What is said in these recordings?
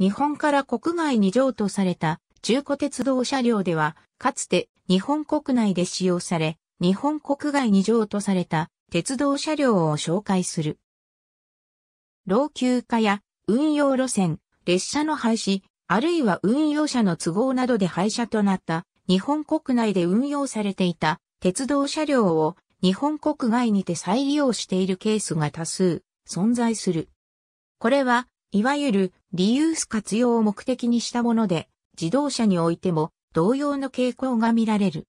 日本から国外に譲渡された中古鉄道車両では、かつて日本国内で使用され、日本国外に譲渡された鉄道車両を紹介する。老朽化や運用路線、列車の廃止、あるいは運用者の都合などで廃車となった日本国内で運用されていた鉄道車両を日本国外にて再利用しているケースが多数存在する。これはいわゆるリユース活用を目的にしたもので、自動車においても同様の傾向が見られる。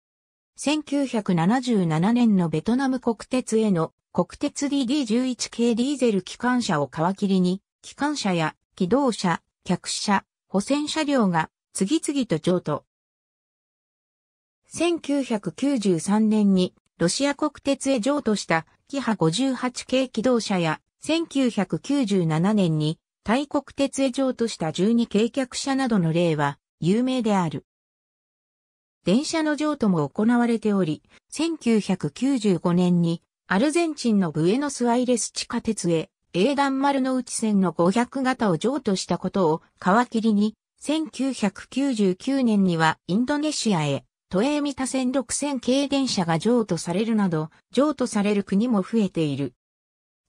1977年のベトナム国鉄への国鉄 DD11 系ディーゼル機関車を皮切りに、機関車や機動車、客車、補線車両が次々と譲渡。1993年にロシア国鉄へ譲渡したキハ58系機動車や1997年に大国鉄へ譲渡した12軽客車などの例は有名である。電車の譲渡も行われており、1995年にアルゼンチンのブエノスアイレス地下鉄へ英断丸の内線の500型を譲渡したことを皮切りに、1999年にはインドネシアへ都営三田線6000系電車が譲渡されるなど、譲渡される国も増えている。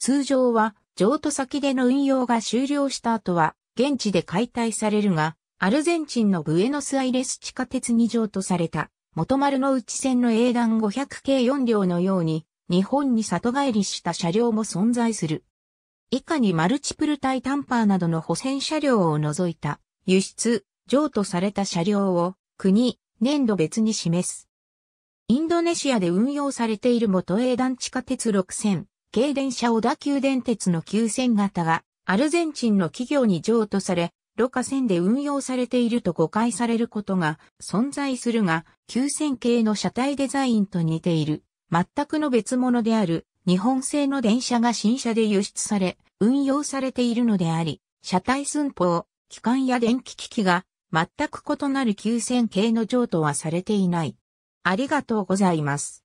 通常は譲渡先での運用が終了した後は、現地で解体されるが、アルゼンチンのブエノスアイレス地下鉄に譲渡された、元丸の内線の英段500系4両のように、日本に里帰りした車両も存在する。以下にマルチプルタイタンパーなどの補選車両を除いた、輸出、譲渡された車両を、国、年度別に示す。インドネシアで運用されている元英段地下鉄6線、軽電車小田急電鉄の急線型が、アルゼンチンの企業に譲渡され、路下線で運用されていると誤解されることが存在するが、急線系の車体デザインと似ている、全くの別物である、日本製の電車が新車で輸出され、運用されているのであり、車体寸法、機関や電気機器が全く異なる急線系の譲渡はされていない。ありがとうございます。